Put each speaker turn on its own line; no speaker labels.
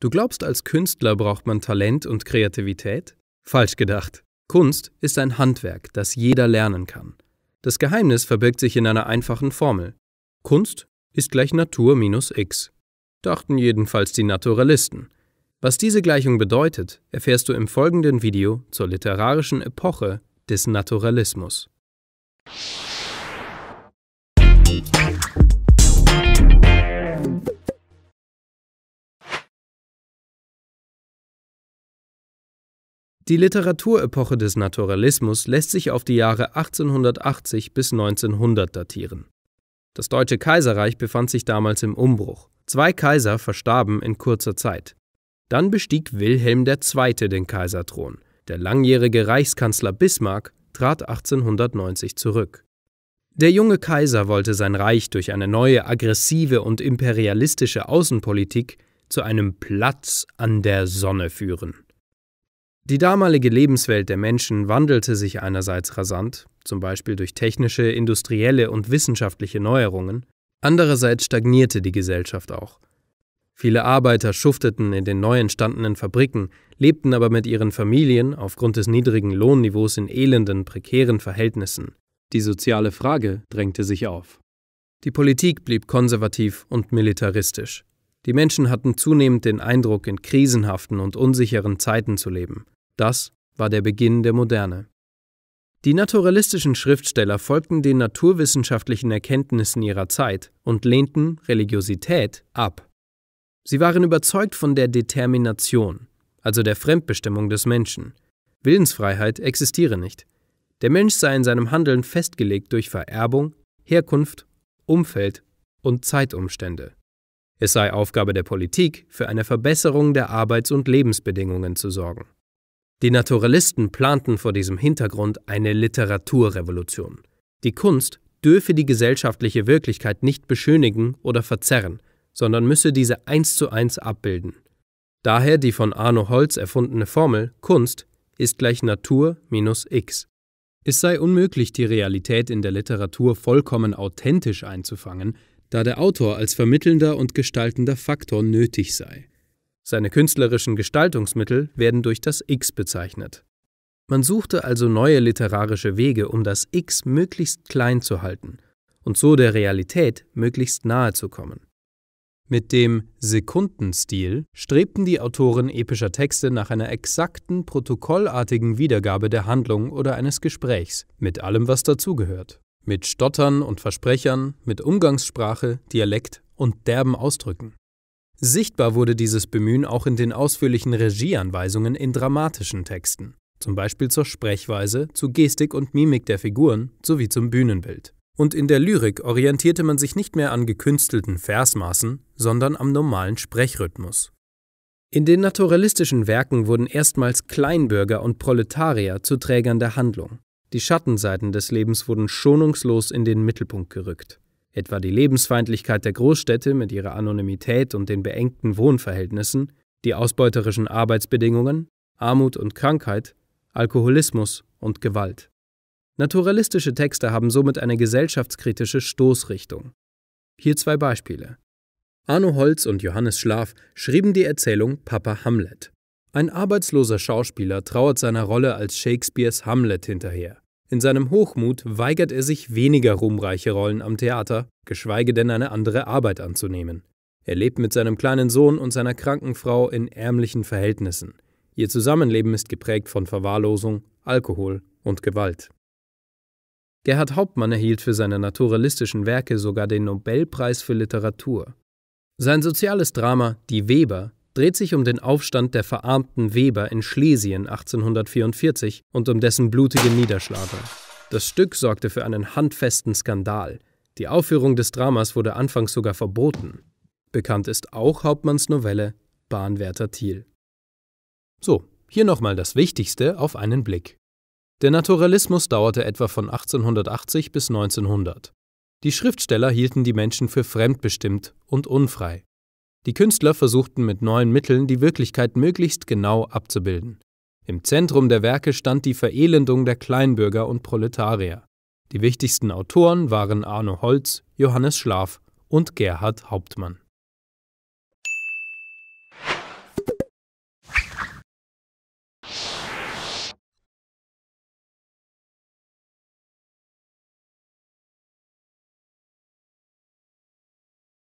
Du glaubst, als Künstler braucht man Talent und Kreativität? Falsch gedacht. Kunst ist ein Handwerk, das jeder lernen kann. Das Geheimnis verbirgt sich in einer einfachen Formel. Kunst ist gleich Natur minus x. Dachten jedenfalls die Naturalisten. Was diese Gleichung bedeutet, erfährst du im folgenden Video zur literarischen Epoche des Naturalismus. Die Literaturepoche des Naturalismus lässt sich auf die Jahre 1880 bis 1900 datieren. Das Deutsche Kaiserreich befand sich damals im Umbruch. Zwei Kaiser verstarben in kurzer Zeit. Dann bestieg Wilhelm II. den Kaiserthron. Der langjährige Reichskanzler Bismarck trat 1890 zurück. Der junge Kaiser wollte sein Reich durch eine neue aggressive und imperialistische Außenpolitik zu einem Platz an der Sonne führen. Die damalige Lebenswelt der Menschen wandelte sich einerseits rasant, zum Beispiel durch technische, industrielle und wissenschaftliche Neuerungen, andererseits stagnierte die Gesellschaft auch. Viele Arbeiter schufteten in den neu entstandenen Fabriken, lebten aber mit ihren Familien aufgrund des niedrigen Lohnniveaus in elenden, prekären Verhältnissen. Die soziale Frage drängte sich auf. Die Politik blieb konservativ und militaristisch. Die Menschen hatten zunehmend den Eindruck, in krisenhaften und unsicheren Zeiten zu leben. Das war der Beginn der Moderne. Die naturalistischen Schriftsteller folgten den naturwissenschaftlichen Erkenntnissen ihrer Zeit und lehnten Religiosität ab. Sie waren überzeugt von der Determination, also der Fremdbestimmung des Menschen. Willensfreiheit existiere nicht. Der Mensch sei in seinem Handeln festgelegt durch Vererbung, Herkunft, Umfeld und Zeitumstände. Es sei Aufgabe der Politik, für eine Verbesserung der Arbeits- und Lebensbedingungen zu sorgen. Die Naturalisten planten vor diesem Hintergrund eine Literaturrevolution. Die Kunst dürfe die gesellschaftliche Wirklichkeit nicht beschönigen oder verzerren, sondern müsse diese eins zu eins abbilden. Daher die von Arno Holz erfundene Formel Kunst ist gleich Natur minus X. Es sei unmöglich, die Realität in der Literatur vollkommen authentisch einzufangen, da der Autor als vermittelnder und gestaltender Faktor nötig sei. Seine künstlerischen Gestaltungsmittel werden durch das X bezeichnet. Man suchte also neue literarische Wege, um das X möglichst klein zu halten und so der Realität möglichst nahe zu kommen. Mit dem Sekundenstil strebten die Autoren epischer Texte nach einer exakten, protokollartigen Wiedergabe der Handlung oder eines Gesprächs, mit allem, was dazugehört. Mit Stottern und Versprechern, mit Umgangssprache, Dialekt und derben Ausdrücken. Sichtbar wurde dieses Bemühen auch in den ausführlichen Regieanweisungen in dramatischen Texten, zum Beispiel zur Sprechweise, zu Gestik und Mimik der Figuren sowie zum Bühnenbild. Und in der Lyrik orientierte man sich nicht mehr an gekünstelten Versmaßen, sondern am normalen Sprechrhythmus. In den naturalistischen Werken wurden erstmals Kleinbürger und Proletarier zu Trägern der Handlung. Die Schattenseiten des Lebens wurden schonungslos in den Mittelpunkt gerückt etwa die Lebensfeindlichkeit der Großstädte mit ihrer Anonymität und den beengten Wohnverhältnissen, die ausbeuterischen Arbeitsbedingungen, Armut und Krankheit, Alkoholismus und Gewalt. Naturalistische Texte haben somit eine gesellschaftskritische Stoßrichtung. Hier zwei Beispiele. Arno Holz und Johannes Schlaf schrieben die Erzählung Papa Hamlet. Ein arbeitsloser Schauspieler trauert seiner Rolle als Shakespeares Hamlet hinterher. In seinem Hochmut weigert er sich, weniger ruhmreiche Rollen am Theater, geschweige denn eine andere Arbeit anzunehmen. Er lebt mit seinem kleinen Sohn und seiner kranken Frau in ärmlichen Verhältnissen. Ihr Zusammenleben ist geprägt von Verwahrlosung, Alkohol und Gewalt. Gerhard Hauptmann erhielt für seine naturalistischen Werke sogar den Nobelpreis für Literatur. Sein soziales Drama Die Weber dreht sich um den Aufstand der verarmten Weber in Schlesien 1844 und um dessen blutige Niederschlagung. Das Stück sorgte für einen handfesten Skandal. Die Aufführung des Dramas wurde anfangs sogar verboten. Bekannt ist auch Hauptmanns Novelle Bahnwärter Thiel. So, hier nochmal das Wichtigste auf einen Blick. Der Naturalismus dauerte etwa von 1880 bis 1900. Die Schriftsteller hielten die Menschen für fremdbestimmt und unfrei. Die Künstler versuchten mit neuen Mitteln die Wirklichkeit möglichst genau abzubilden. Im Zentrum der Werke stand die Verelendung der Kleinbürger und Proletarier. Die wichtigsten Autoren waren Arno Holz, Johannes Schlaf und Gerhard Hauptmann.